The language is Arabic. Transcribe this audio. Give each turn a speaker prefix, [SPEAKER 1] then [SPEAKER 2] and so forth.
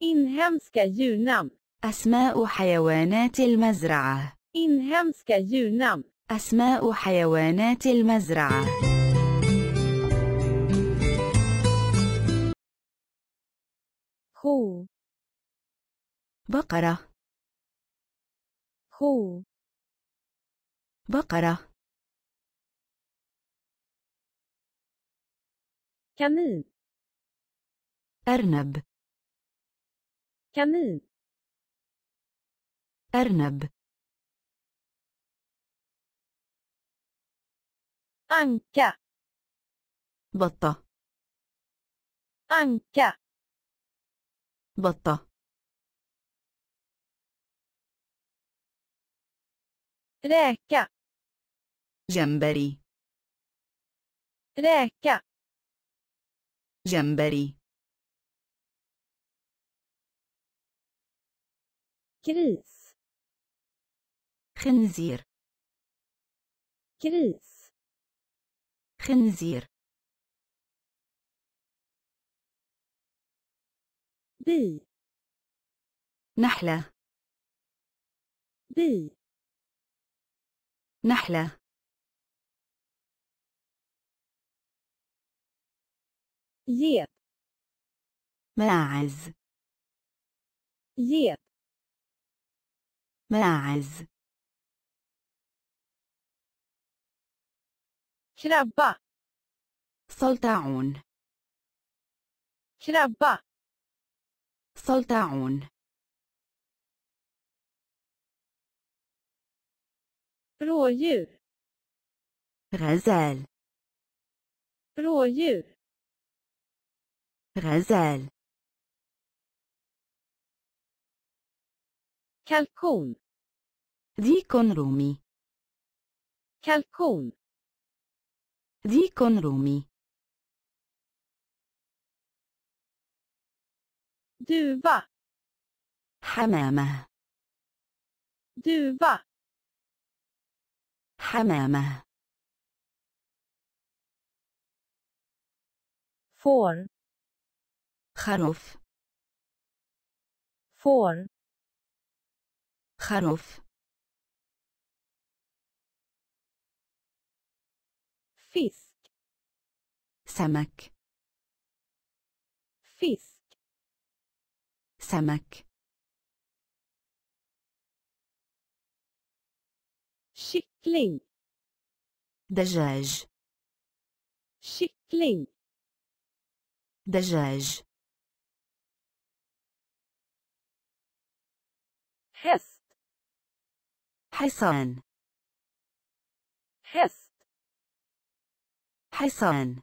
[SPEAKER 1] Inhemska جونام أسماء حيوانات المزرعة. Inhemska جونام أسماء حيوانات المزرعة. خو بقرة خو بقرة كمين أرنب كمين أرنب أنكا بطة أنكا بطة ريكا جمبري ريكا جمبري كريس خنزير كريس خنزير بي نحلة بي نحلة يب ماعز يب ماعز كربة سلطعون كربة سلطعون rådjur غزال rådjur غزال kalkon ديكون رومي kalkon ديكون رومي duva حمامة duva حمامة får خروف får خروف فيسك سمك فيسك سمك شكلين دجاج شكلين دجاج حس Hassan. Häst. Hassan.